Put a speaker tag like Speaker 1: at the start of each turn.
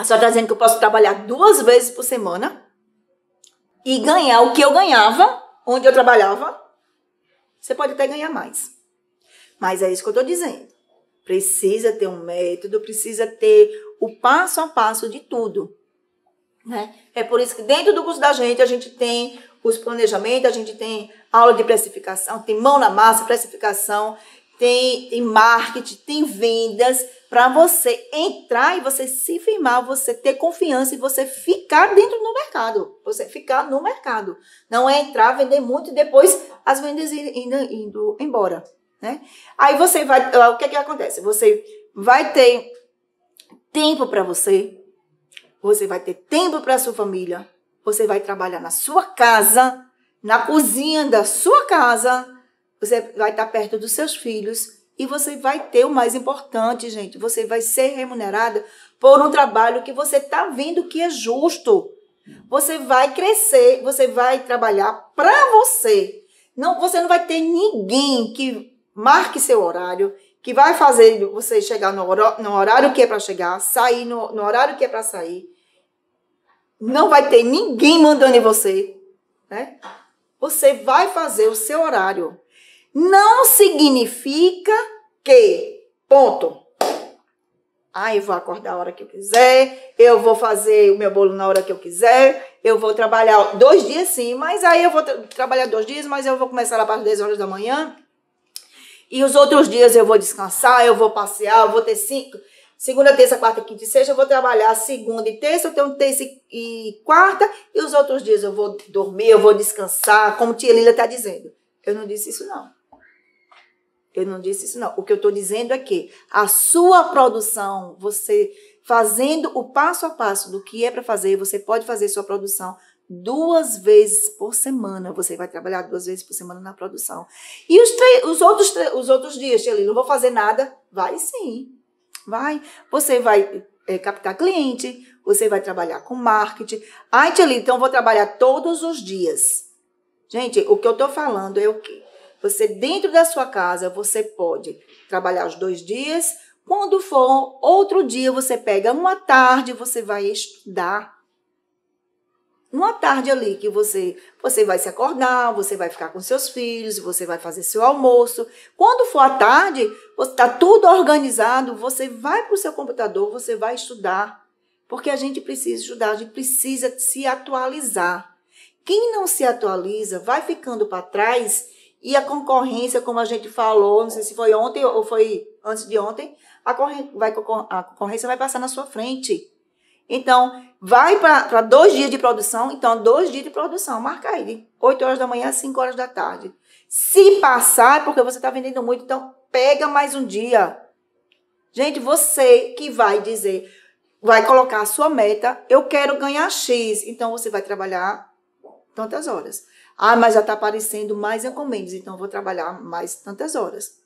Speaker 1: A senhora está dizendo que eu posso trabalhar duas vezes por semana e ganhar o que eu ganhava onde eu trabalhava. Você pode até ganhar mais. Mas é isso que eu estou dizendo. Precisa ter um método, precisa ter o passo a passo de tudo. Né? É por isso que dentro do curso da gente, a gente tem os planejamentos, a gente tem aula de precificação, tem mão na massa, precificação tem, tem marketing, tem vendas para você entrar e você se firmar, você ter confiança e você ficar dentro do mercado. Você ficar no mercado. Não é entrar, vender muito e depois as vendas indo, indo embora. Né? Aí você vai. O que, é que acontece? Você vai ter tempo para você, você vai ter tempo para sua família, você vai trabalhar na sua casa, na cozinha da sua casa você vai estar perto dos seus filhos e você vai ter o mais importante, gente, você vai ser remunerada por um trabalho que você está vendo que é justo. Você vai crescer, você vai trabalhar para você. Não, você não vai ter ninguém que marque seu horário, que vai fazer você chegar no horário, no horário que é para chegar, sair no, no horário que é para sair. Não vai ter ninguém mandando em você, né? Você vai fazer o seu horário não significa que, ponto. Ah, eu vou acordar a hora que eu quiser, eu vou fazer o meu bolo na hora que eu quiser, eu vou trabalhar dois dias sim, mas aí eu vou tra trabalhar dois dias, mas eu vou começar lá para as 10 horas da manhã. E os outros dias eu vou descansar, eu vou passear, eu vou ter cinco. Segunda, terça, quarta, quinta e sexta eu vou trabalhar. Segunda e terça eu tenho terça e quarta. E os outros dias eu vou dormir, eu vou descansar, como tia Lila está dizendo. Eu não disse isso não. Eu não disse isso, não. O que eu estou dizendo é que a sua produção, você fazendo o passo a passo do que é para fazer, você pode fazer sua produção duas vezes por semana. Você vai trabalhar duas vezes por semana na produção. E os, os, outros, os outros dias, Shelly, não vou fazer nada? Vai sim. Vai. Você vai é, captar cliente, você vai trabalhar com marketing. Ai, Tcheli, então vou trabalhar todos os dias. Gente, o que eu estou falando é o quê? Você, dentro da sua casa, você pode trabalhar os dois dias. Quando for outro dia, você pega uma tarde, você vai estudar. Uma tarde ali que você, você vai se acordar, você vai ficar com seus filhos, você vai fazer seu almoço. Quando for à tarde, está tudo organizado, você vai para o seu computador, você vai estudar. Porque a gente precisa estudar, a gente precisa se atualizar. Quem não se atualiza vai ficando para trás e a concorrência, como a gente falou, não sei se foi ontem ou foi antes de ontem, a, vai, a concorrência vai passar na sua frente. Então, vai para dois dias de produção, então dois dias de produção, marca aí, 8 horas da manhã a 5 horas da tarde. Se passar, é porque você está vendendo muito, então pega mais um dia. Gente, você que vai dizer, vai colocar a sua meta, eu quero ganhar X, então você vai trabalhar tantas horas. Ah, mas já está aparecendo mais encomendas, então vou trabalhar mais tantas horas.